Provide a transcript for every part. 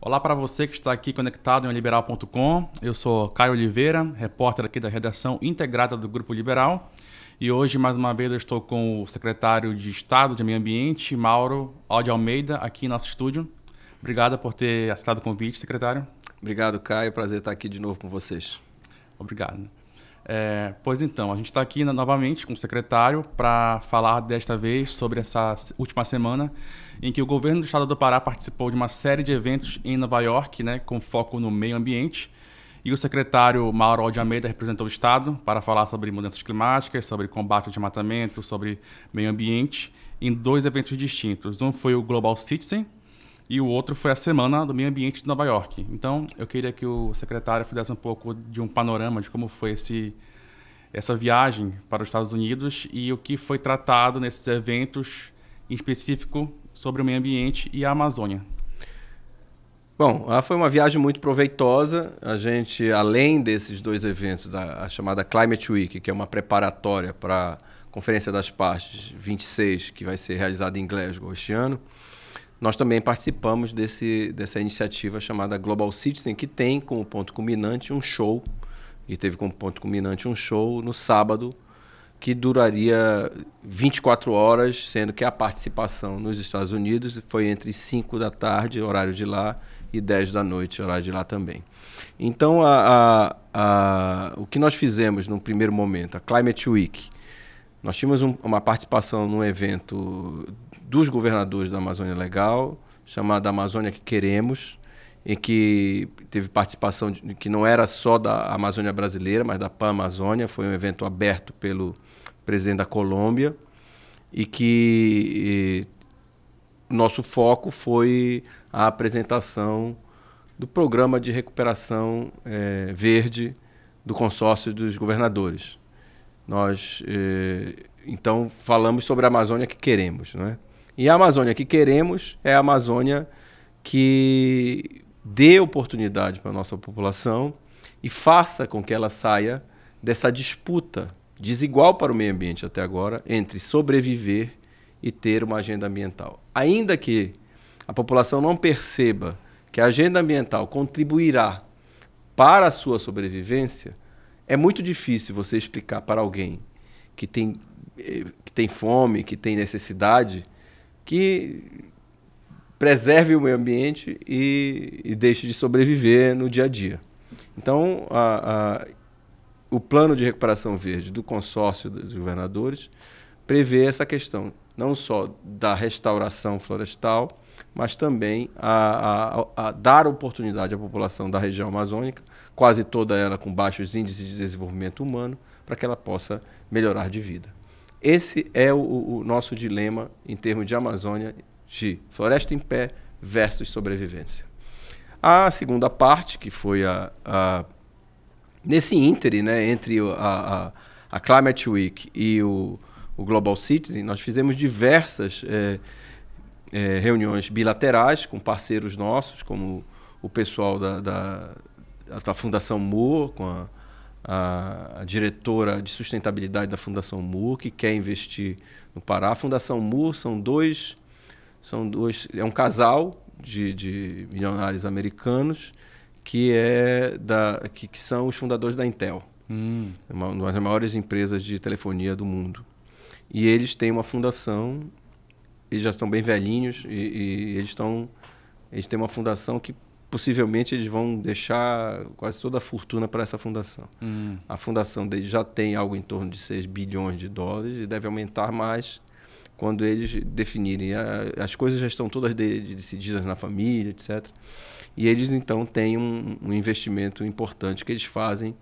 Olá para você que está aqui conectado em liberal.com. Eu sou Caio Oliveira, repórter aqui da redação integrada do Grupo Liberal. E hoje, mais uma vez, eu estou com o secretário de Estado de Meio Ambiente, Mauro Aldi Almeida, aqui em nosso estúdio. Obrigado por ter aceitado o convite, secretário. Obrigado, Caio. Prazer estar aqui de novo com vocês. Obrigado. É, pois então, a gente está aqui novamente com o secretário para falar desta vez sobre essa última semana em que o governo do estado do Pará participou de uma série de eventos em Nova York, né, com foco no meio ambiente. E o secretário Mauro de Almeida representou o Estado para falar sobre mudanças climáticas, sobre combate ao desmatamento, sobre meio ambiente, em dois eventos distintos. Um foi o Global Citizen, e o outro foi a Semana do Meio Ambiente de Nova York. Então, eu queria que o secretário fizesse um pouco de um panorama de como foi esse, essa viagem para os Estados Unidos e o que foi tratado nesses eventos, em específico sobre o meio ambiente e a Amazônia. Bom, foi uma viagem muito proveitosa. A gente, além desses dois eventos, da chamada Climate Week, que é uma preparatória para a Conferência das Partes 26, que vai ser realizada em Glasgow este ano, nós também participamos desse, dessa iniciativa chamada Global Citizen, que tem como ponto culminante um show, que teve como ponto culminante um show no sábado, que duraria 24 horas, sendo que a participação nos Estados Unidos foi entre 5 da tarde, horário de lá, e 10 da noite, horário de lá também. Então, a, a, a, o que nós fizemos no primeiro momento, a Climate Week, nós tínhamos um, uma participação num evento dos governadores da Amazônia Legal, chamada Amazônia que Queremos, em que teve participação de, que não era só da Amazônia brasileira, mas da Pan Amazônia, foi um evento aberto pelo presidente da Colômbia e que e, nosso foco foi a apresentação do programa de recuperação é, verde do consórcio dos governadores. Nós é, então falamos sobre a Amazônia que queremos, não é? E a Amazônia que queremos é a Amazônia que dê oportunidade para a nossa população e faça com que ela saia dessa disputa desigual para o meio ambiente até agora entre sobreviver e ter uma agenda ambiental. Ainda que a população não perceba que a agenda ambiental contribuirá para a sua sobrevivência, é muito difícil você explicar para alguém que tem, eh, que tem fome, que tem necessidade, que preserve o meio ambiente e, e deixe de sobreviver no dia a dia. Então, a, a, o plano de recuperação verde do consórcio dos governadores prevê essa questão, não só da restauração florestal, mas também a, a, a, dar oportunidade à população da região amazônica, quase toda ela com baixos índices de desenvolvimento humano, para que ela possa melhorar de vida. Esse é o, o nosso dilema em termos de Amazônia, de floresta em pé versus sobrevivência. A segunda parte, que foi a, a nesse íntere, né, entre a, a, a, Climate Week e o, o, Global Citizen, nós fizemos diversas é, é, reuniões bilaterais com parceiros nossos, como o pessoal da, da, da Fundação Moore, com a a, diretora de sustentabilidade da Fundação Mu que quer investir no Pará. A Fundação Mu são dois, são dois, é um casal de, de milionários americanos que é da, que, que são os fundadores da Intel, hum. É uma, uma das maiores empresas de telefonia do mundo. E eles têm uma fundação, eles já estão bem velhinhos e, e eles estão, eles têm uma fundação que possivelmente eles vão deixar quase toda a fortuna para essa fundação. Hum. A fundação deles já tem algo em torno de 6 bilhões de dólares e deve aumentar mais quando eles definirem. as coisas já estão todas decididas na família, etc. E eles então têm um, um investimento importante que eles fazem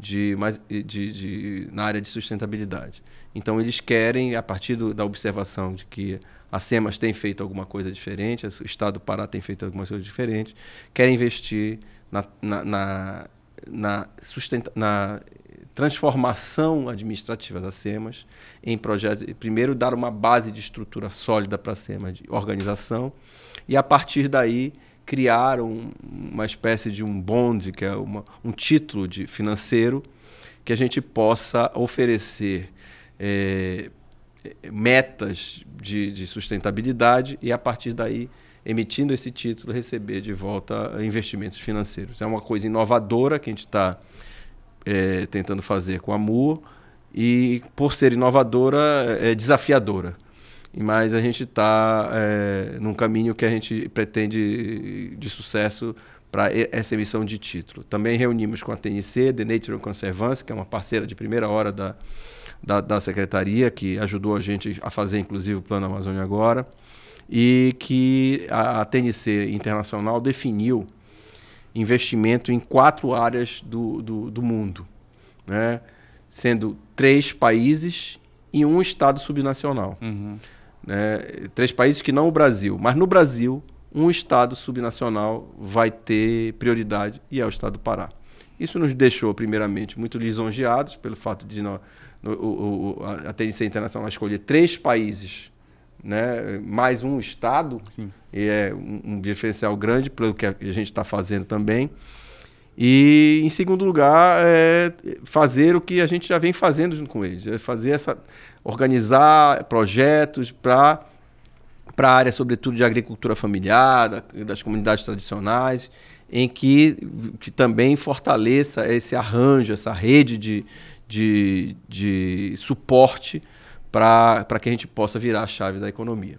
de, mais, de, de, na área de sustentabilidade. Então, eles querem, a partir do, da observação de que a SEMAS tem feito alguma coisa diferente, o Estado do Pará tem feito alguma coisa diferente, querem investir na, na, na, na, sustenta, na transformação administrativa da SEMAS em projetos. Primeiro, dar uma base de estrutura sólida para a SEMAS, de organização, e a partir daí criar uma espécie de um bond, que é uma, um título de financeiro, que a gente possa oferecer é, metas de, de sustentabilidade e, a partir daí, emitindo esse título, receber de volta investimentos financeiros. É uma coisa inovadora que a gente está é, eh, tentando fazer com a MU e, por ser inovadora, é desafiadora. Mas a gente está é, num caminho que a gente pretende de sucesso para essa emissão de título. Também reunimos com a TNC, The Nature Conservancy que é uma parceira de primeira hora da, da, da secretaria, que ajudou a gente a fazer, inclusive, o Plano Amazônia Agora, e que a, a TNC Internacional definiu investimento em quatro áreas do, do, do mundo, né? sendo três países e um estado subnacional. Uhum né, três países que não o Brasil, mas no Brasil, um Estado subnacional vai ter prioridade e é o Estado do Pará. Isso nos deixou, primeiramente, muito lisonjeados pelo fato de no, no, o, o, a TNC Internacional escolher três países, né, mais um Estado, Sim. e é um, um diferencial grande pelo que a gente está fazendo também. E, em segundo lugar, é fazer o que a gente já vem fazendo junto com eles, é fazer essa, organizar projetos para para a área, sobretudo, de agricultura familiar, das comunidades tradicionais, em que, que também fortaleça esse arranjo, essa rede de, de, de suporte para que a gente possa virar a chave da economia,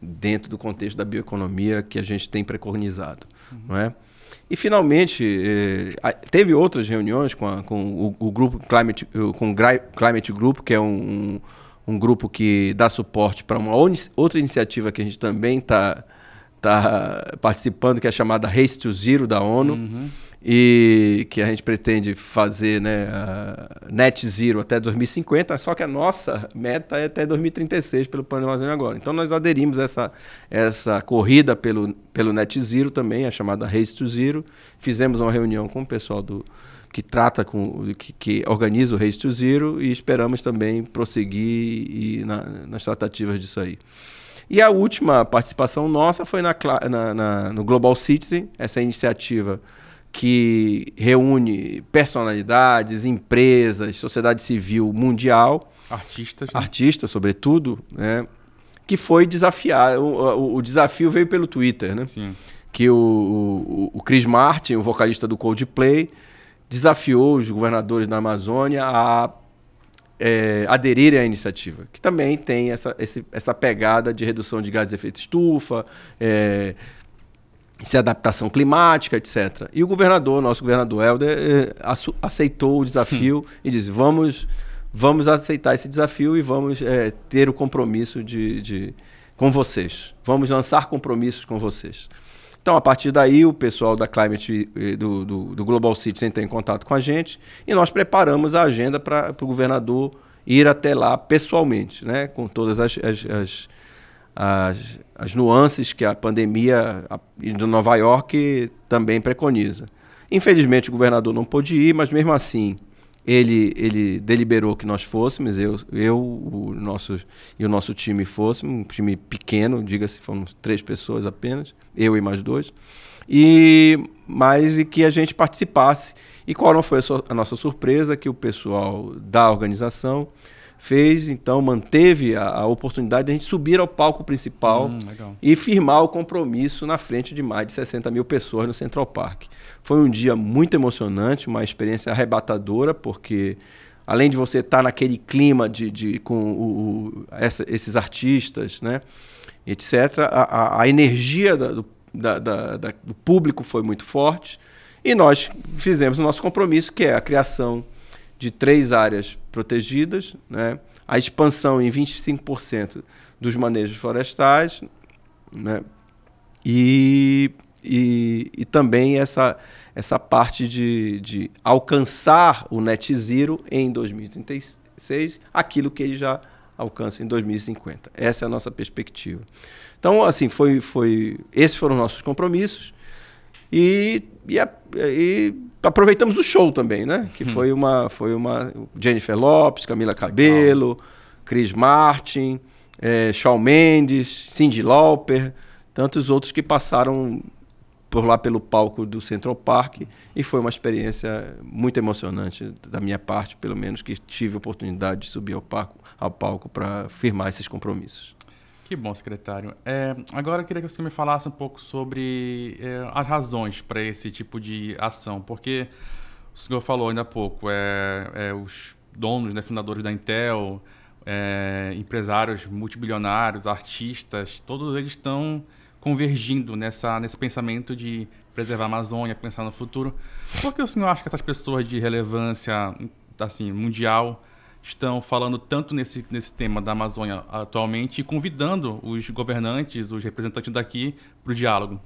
dentro do contexto da bioeconomia que a gente tem preconizado. Uhum. Não é? E finalmente eh, teve outras reuniões com, a, com o, o, grupo Climate, eh, com o Climate Group, que é um, um grupo que dá suporte para uma outra iniciativa que a gente também está tá participando, que é chamada Race to Zero da ONU. Uhum e que a gente pretende fazer né, net zero até 2050, só que a nossa meta é até 2036 pelo Plano Amazônia agora. Então nós aderimos essa, essa corrida pelo, pelo net zero também, a chamada Race to Zero. Fizemos uma reunião com o pessoal do que trata com que, que organiza o Race to Zero e esperamos também prosseguir e, na, nas tratativas disso aí. E a última participação nossa foi na, na, na no Global Citizen, essa iniciativa que reúne personalidades, empresas, sociedade civil mundial. Artistas. Né? Artistas, sobretudo, né? que foi desafiar. O, o, o, desafio veio pelo Twitter, né? Sim. Que o, o, o Chris Martin, o vocalista do Coldplay, desafiou os governadores da Amazônia a é, aderirem à iniciativa, que também tem essa, esse, essa pegada de redução de gases de efeito estufa, é, se é adaptação climática, etc. E o governador, nosso governador Helder, eh, aceitou o desafio hum. e disse: vamos, vamos aceitar esse desafio e vamos é, ter o compromisso de, de, com vocês. Vamos lançar compromissos com vocês. Então, a partir daí, o pessoal da Climate eh, do, do, do Global Cities entra em contato com a gente e nós preparamos a agenda para o governador ir até lá pessoalmente, né, com todas as, as, as as, as nuances que a pandemia de Nova York também preconiza. Infelizmente o governador não pôde ir, mas mesmo assim ele, ele deliberou que nós fôssemos, eu, eu o nosso, e o nosso time fôssemos, um time pequeno, diga-se, fomos três pessoas apenas, eu e mais dois, e mas e que a gente participasse. E qual não foi a, so, a nossa surpresa? Que o pessoal da organização fez, então manteve a, a oportunidade de a gente subir ao palco principal hum, e firmar o compromisso na frente de mais de 60 mil pessoas no Central Park. Foi um dia muito emocionante, uma experiência arrebatadora, porque além de você estar naquele clima de, de com o, o, essa, esses artistas, né, etc., a, a, a energia da, do, da, da, do público foi muito forte. E nós fizemos o nosso compromisso, que é a criação de três áreas protegidas, né? a expansão em 25% dos manejos florestais né? e, e, e, também essa, essa parte de, de alcançar o net zero em 2036, aquilo que ele já alcança em 2050. Essa é a nossa perspectiva. Então, assim, foi, foi esses foram os nossos compromissos. E, e, e aproveitamos o show também, né? Que hum. foi uma. Foi uma. Jennifer Lopes, Camila Cabelo, Chris Martin, é, Shawn Mendes, Cindy Lauper, tantos outros que passaram por lá pelo palco do Central Park e foi uma experiência muito emocionante da minha parte, pelo menos que tive a oportunidade de subir ao palco, ao palco para firmar esses compromissos. Que bom, secretário. É, agora eu queria que você me falasse um pouco sobre é, as razões para esse tipo de ação, porque o senhor falou ainda há pouco, é, é os donos, né, fundadores da Intel, é, empresários multibilionários, artistas, todos eles estão convergindo nessa, nesse pensamento de preservar a Amazônia, pensar no futuro. Por que o senhor acha que essas pessoas de relevância assim, mundial estão falando tanto nesse, nesse tema da Amazônia atualmente e convidando os governantes, os representantes daqui para o diálogo?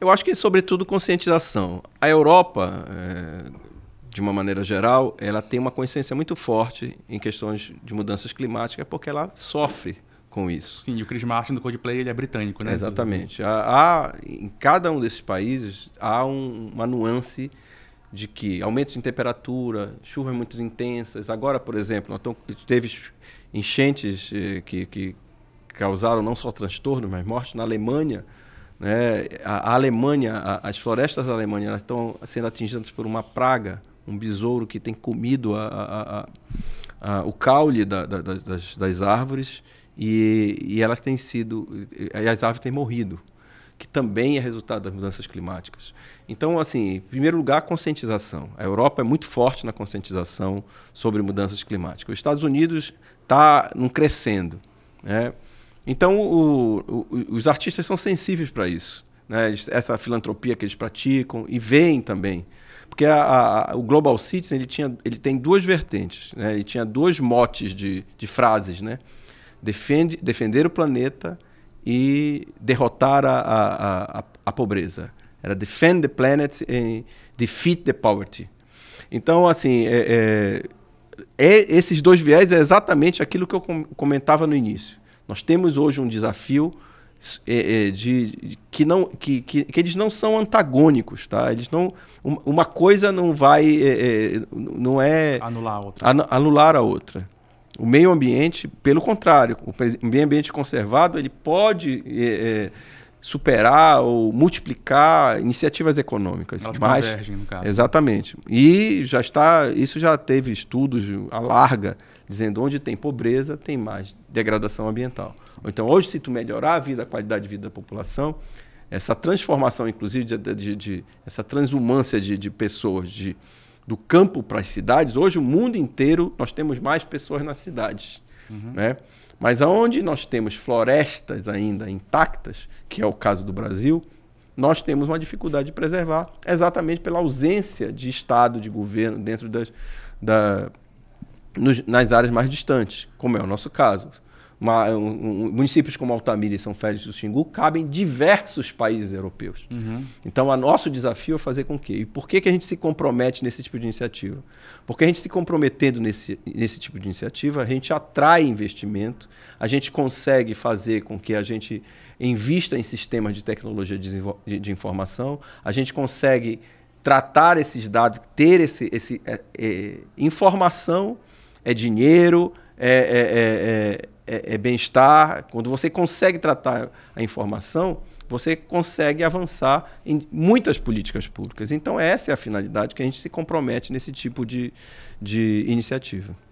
Eu acho que, sobretudo, conscientização. A Europa, é, de uma maneira geral, ela tem uma consciência muito forte em questões de mudanças climáticas porque ela sofre com isso. Sim, e o Chris Martin do Coldplay ele é britânico, né? Exatamente. Há, há em cada um desses países há um, uma nuance de que aumentos de temperatura, chuvas muito intensas. Agora, por exemplo, nós então, teve enchentes eh, que, que causaram não só transtornos, mas mortes na Alemanha. Né? A, a Alemanha, a, as florestas da Alemanha estão sendo atingidas por uma praga, um besouro que tem comido a, o caule da, da, das, das, árvores e, e elas têm sido, eh, eh, as árvores têm morrido que também é resultado das mudanças climáticas. Então, assim, em primeiro lugar, a conscientização. A Europa é muito forte na conscientização sobre mudanças climáticas. Os Estados Unidos está crescendo. Né? Então, o, o, os artistas são sensíveis para isso. Né? Essa filantropia que eles praticam e veem também. Porque a, a, o Global Citizen ele tinha, ele tem duas vertentes, né? ele tinha dois motes de, de frases. Né? Defende, defender o planeta e derrotar a, a, a, a pobreza. Era Defend the Planet e Defeat the Poverty. Então, assim, é, é, é, esses dois viés é exatamente aquilo que eu comentava no início. Nós temos hoje um desafio é, é, de, de, que, não, que, que, que, eles não são antagônicos, tá? Eles não, uma coisa não vai, é, não é anular a outra. An, anular a outra. O meio ambiente, pelo contrário, o meio ambiente conservado ele pode é, superar ou multiplicar iniciativas econômicas. Elas mas, convergem, no caso. Exatamente. E já está, isso já teve estudos à larga dizendo onde tem pobreza tem mais degradação ambiental. Sim. Então hoje se tu melhorar a vida, a qualidade de vida da população, essa transformação, inclusive, de, de, de essa transumância de, de pessoas, de do campo para as cidades, hoje o mundo inteiro nós temos mais pessoas nas cidades. Uhum. Né? Mas aonde nós temos florestas ainda intactas, que é o caso do Brasil, nós temos uma dificuldade de preservar, exatamente pela ausência de Estado, de governo dentro das, da, nos, nas áreas mais distantes, como é o nosso caso. Uma, um, um, municípios como Altamira e São Félix do Xingu cabem diversos países europeus. Uhum. Então, o nosso desafio é fazer com que. E por que, que a gente se compromete nesse tipo de iniciativa? Porque a gente se comprometendo nesse, nesse tipo de iniciativa, a gente atrai investimento, a gente consegue fazer com que a gente invista em sistemas de tecnologia de, de informação, a gente consegue tratar esses dados, ter esse, esse é, é, informação, é dinheiro, é, é, é, é é, é bem-estar, quando você consegue tratar a informação, você consegue avançar em muitas políticas públicas. Então, essa é a finalidade que a gente se compromete nesse tipo de, de iniciativa.